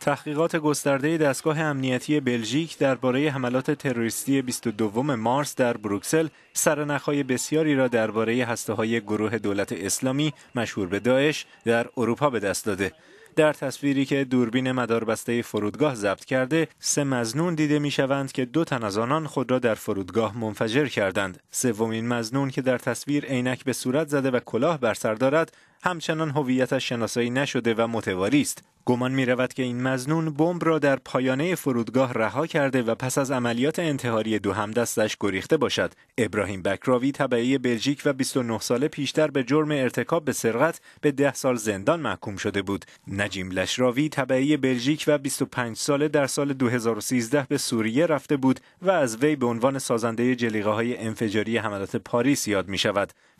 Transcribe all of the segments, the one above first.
تحقیقات گسترده دستگاه امنیتی بلژیک درباره حملات تروریستی 22 مارس در بروکسل سرنخهای بسیاری را درباره هسته‌های گروه دولت اسلامی مشهور به داعش در اروپا به دست داده. در تصویری که دوربین مداربسته فرودگاه ضبط کرده سه مزنون دیده میشوند که دو تن از آنان خود را در فرودگاه منفجر کردند سومین مزنون که در تصویر عینک به صورت زده و کلاه بر سر دارد همچنان هویتش شناسایی نشده و متواری است گمان می رود که این مزنون بمب را در پایانه فرودگاه رها کرده و پس از عملیات انتحاری دو همدستش گریخته باشد. ابراهیم بکراوی تبعی بلژیک و 29 ساله پیشتر به جرم ارتکاب به سرقت به 10 سال زندان محکوم شده بود. نجیم لشراوی تبعی بلژیک و 25 ساله در سال 2013 به سوریه رفته بود و از وی به عنوان سازنده جلیقه های انفجاری حملات پاریس یاد می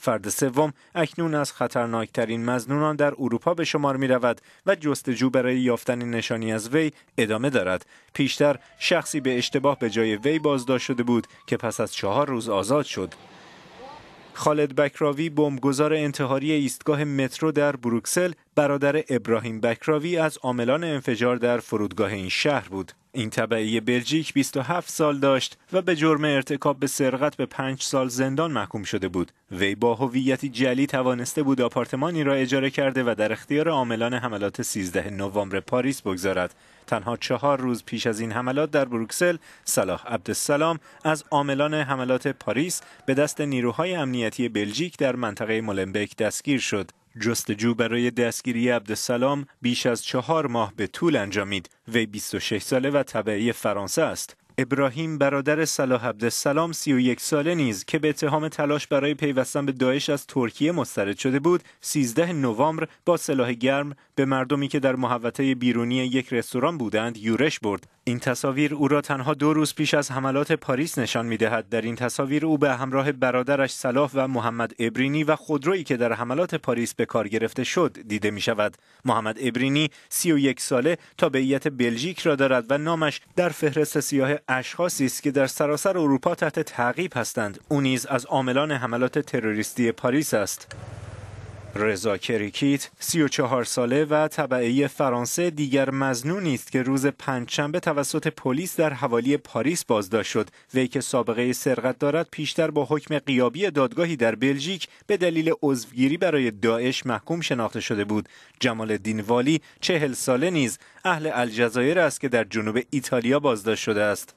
فرد سوم اکنون از خطرناکتر این مزنونان در اروپا به شمار می رود و جستجو برای یافتن نشانی از وی ادامه دارد. پیشتر شخصی به اشتباه به جای وی بازداشت شده بود که پس از چهار روز آزاد شد. خالد بکراوی بمبگذار انتحاری ایستگاه مترو در بروکسل برادر ابراهیم بکراوی از عاملان انفجار در فرودگاه این شهر بود این طبعی بلژیک 27 سال داشت و به جرم ارتکاب به سرقت به 5 سال زندان محکوم شده بود وی با هویتی جلی توانسته بود آپارتمانی را اجاره کرده و در اختیار عاملان حملات 13 نوامبر پاریس بگذارد تنها چهار روز پیش از این حملات در بروکسل صلاح عبدالسلام از عاملان حملات پاریس به دست نیروهای امنیتی امنیتی بلژیک در منطقه مولنبک دستگیر شد. جستجو برای دستگیری عبدالسلام بیش از چهار ماه به طول انجامید. و 26 ساله و طبعی فرانسه است. ابراهیم برادر صلاح عبدالسلام 31 ساله نیز که به اتهام تلاش برای پیوستن به داعش از ترکیه مسترد شده بود 13 نوامبر با سلاح گرم به مردمی که در محوطه بیرونی یک رستوران بودند یورش برد این تصاویر او را تنها دو روز پیش از حملات پاریس نشان می دهد. در این تصاویر او به همراه برادرش صلاح و محمد ابرینی و خودرویی که در حملات پاریس به کار گرفته شد دیده می شود. محمد ابرینی 31 ساله تابعیت بلژیک را دارد و نامش در فهرست سیاه اشخاصی است که در سراسر اروپا تحت تعقیب هستند. او نیز از عاملان حملات تروریستی پاریس است. رضا کریکیت 34 ساله و طبعه فرانسه دیگر مزنونی است که روز پنجشنبه توسط پلیس در حوالی پاریس بازداشت شد وی که سابقه سرقت دارد پیشتر با حکم قیابی دادگاهی در بلژیک به دلیل عضوگیری برای داعش محکوم شناخته شده بود جمال الدین والی چهل ساله نیز اهل الجزایر است که در جنوب ایتالیا بازداشت شده است